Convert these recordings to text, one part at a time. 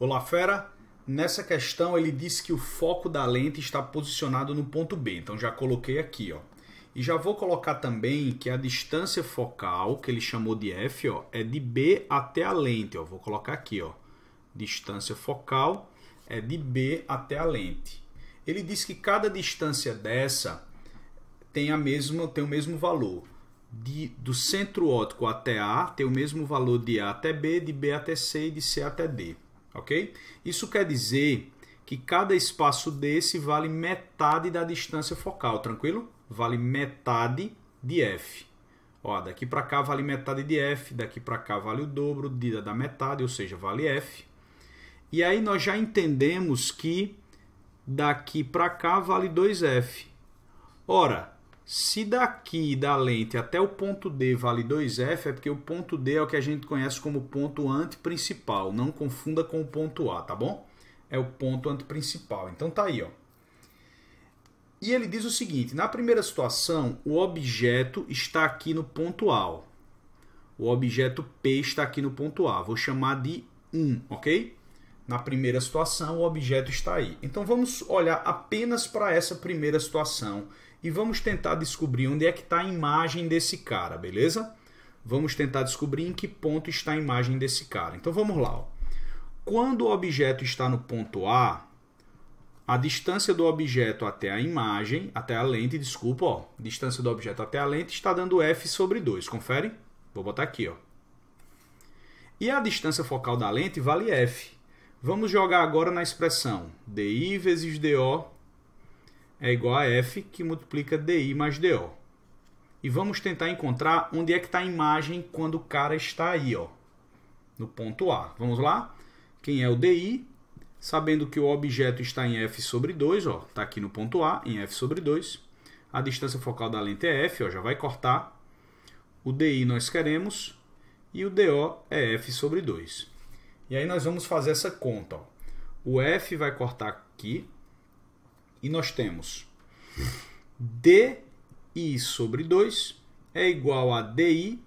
Olá, fera! Nessa questão ele disse que o foco da lente está posicionado no ponto B, então já coloquei aqui, ó. E já vou colocar também que a distância focal, que ele chamou de F, ó, é de B até a lente, ó. Vou colocar aqui, ó. Distância focal é de B até a lente. Ele diz que cada distância dessa tem a mesma, tem o mesmo valor. De, do centro óptico até A tem o mesmo valor de A até B, de B até C e de C até D ok? Isso quer dizer que cada espaço desse vale metade da distância focal, tranquilo? Vale metade de f. Ó, daqui para cá vale metade de f, daqui para cá vale o dobro de, da metade, ou seja, vale f. E aí nós já entendemos que daqui para cá vale 2f. Ora, se daqui da lente até o ponto D vale 2F, é porque o ponto D é o que a gente conhece como ponto antiprincipal. Não confunda com o ponto A, tá bom? É o ponto antiprincipal. Então tá aí, ó. E ele diz o seguinte: na primeira situação, o objeto está aqui no ponto A. Ó. O objeto P está aqui no ponto A. Vou chamar de 1, ok? Na primeira situação, o objeto está aí. Então vamos olhar apenas para essa primeira situação e vamos tentar descobrir onde é que está a imagem desse cara, beleza? Vamos tentar descobrir em que ponto está a imagem desse cara. Então vamos lá. Ó. Quando o objeto está no ponto A, a distância do objeto até a imagem, até a lente, desculpa, ó, distância do objeto até a lente está dando f sobre 2. Confere? Vou botar aqui, ó. E a distância focal da lente vale f. Vamos jogar agora na expressão di vezes do é igual a F que multiplica DI mais DO. E vamos tentar encontrar onde é que está a imagem quando o cara está aí, ó, no ponto A. Vamos lá? Quem é o DI? Sabendo que o objeto está em F sobre 2, ó, está aqui no ponto A, em F sobre 2. A distância focal da lente é F, ó, já vai cortar. O DI nós queremos e o DO é F sobre 2. E aí nós vamos fazer essa conta. Ó. O F vai cortar aqui, e nós temos DI sobre 2 é igual a DI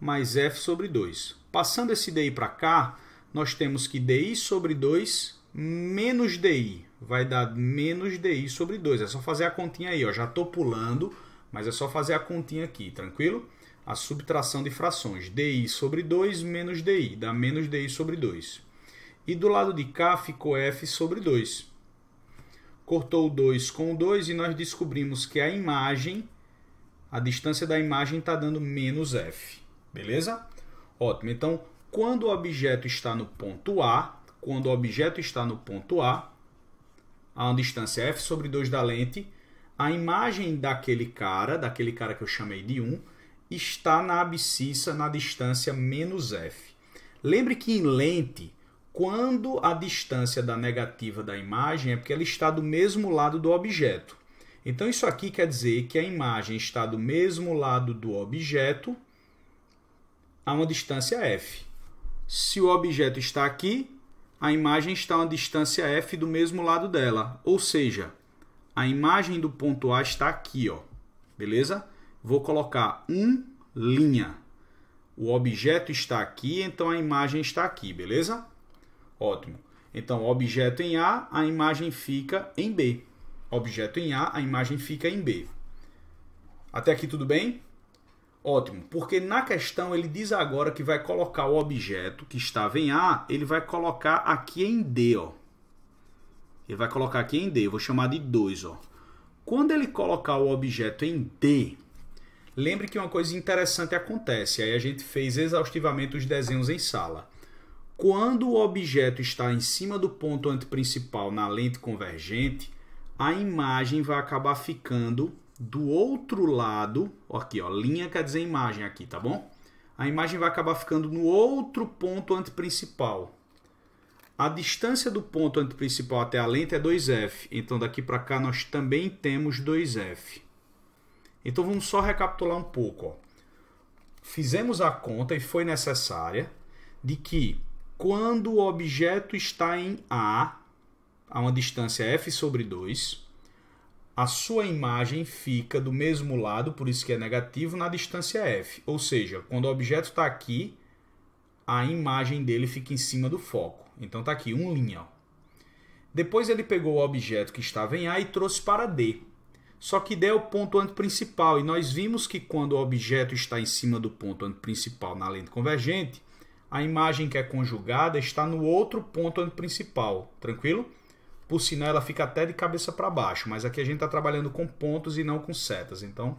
mais F sobre 2. Passando esse DI para cá, nós temos que DI sobre 2 menos DI. Vai dar menos DI sobre 2. É só fazer a continha aí. Ó. Já estou pulando, mas é só fazer a continha aqui, tranquilo? A subtração de frações. DI sobre 2 menos DI. Dá menos DI sobre 2. E do lado de cá ficou F sobre 2 cortou 2 com 2 e nós descobrimos que a imagem, a distância da imagem está dando menos f. Beleza? Ótimo. Então, quando o objeto está no ponto A, quando o objeto está no ponto A, a uma distância f sobre 2 da lente, a imagem daquele cara, daquele cara que eu chamei de 1, está na abscissa na distância menos f. Lembre que em lente quando a distância da negativa da imagem é porque ela está do mesmo lado do objeto. Então, isso aqui quer dizer que a imagem está do mesmo lado do objeto a uma distância f. Se o objeto está aqui, a imagem está a uma distância f do mesmo lado dela. Ou seja, a imagem do ponto A está aqui, ó. beleza? Vou colocar 1, um, linha. O objeto está aqui, então a imagem está aqui, beleza? Ótimo. Então, objeto em A, a imagem fica em B. Objeto em A, a imagem fica em B. Até aqui tudo bem? Ótimo, porque na questão ele diz agora que vai colocar o objeto que estava em A, ele vai colocar aqui em D, ó. Ele vai colocar aqui em D, eu vou chamar de 2, ó. Quando ele colocar o objeto em D, lembre que uma coisa interessante acontece, aí a gente fez exaustivamente os desenhos em sala. Quando o objeto está em cima do ponto antiprincipal na lente convergente, a imagem vai acabar ficando do outro lado, aqui ó, linha quer dizer imagem aqui, tá bom? A imagem vai acabar ficando no outro ponto antiprincipal. A distância do ponto antiprincipal até a lente é 2f, então daqui para cá nós também temos 2f. Então vamos só recapitular um pouco. Ó. Fizemos a conta e foi necessária de que quando o objeto está em A, a uma distância f sobre 2, a sua imagem fica do mesmo lado, por isso que é negativo, na distância f. Ou seja, quando o objeto está aqui, a imagem dele fica em cima do foco. Então está aqui, um linha. Ó. Depois ele pegou o objeto que estava em A e trouxe para D. Só que D é o ponto anteprincipal, e nós vimos que quando o objeto está em cima do ponto anteprincipal na lente convergente, a imagem que é conjugada está no outro ponto principal, tranquilo? Por sinal, ela fica até de cabeça para baixo, mas aqui a gente está trabalhando com pontos e não com setas, então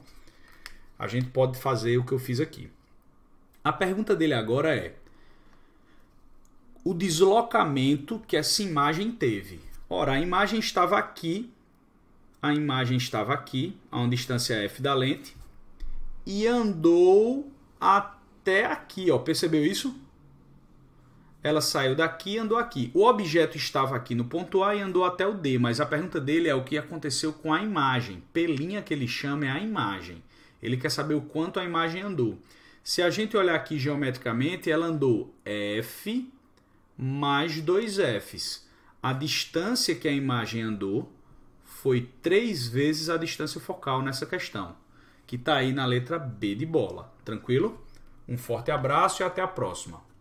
a gente pode fazer o que eu fiz aqui. A pergunta dele agora é: o deslocamento que essa imagem teve? Ora, a imagem estava aqui, a imagem estava aqui, a uma distância f da lente, e andou até aqui, ó. Percebeu isso? ela saiu daqui e andou aqui. O objeto estava aqui no ponto A e andou até o D, mas a pergunta dele é o que aconteceu com a imagem. Pelinha que ele chama é a imagem. Ele quer saber o quanto a imagem andou. Se a gente olhar aqui geometricamente, ela andou F mais 2Fs. A distância que a imagem andou foi três vezes a distância focal nessa questão, que está aí na letra B de bola. Tranquilo? Um forte abraço e até a próxima.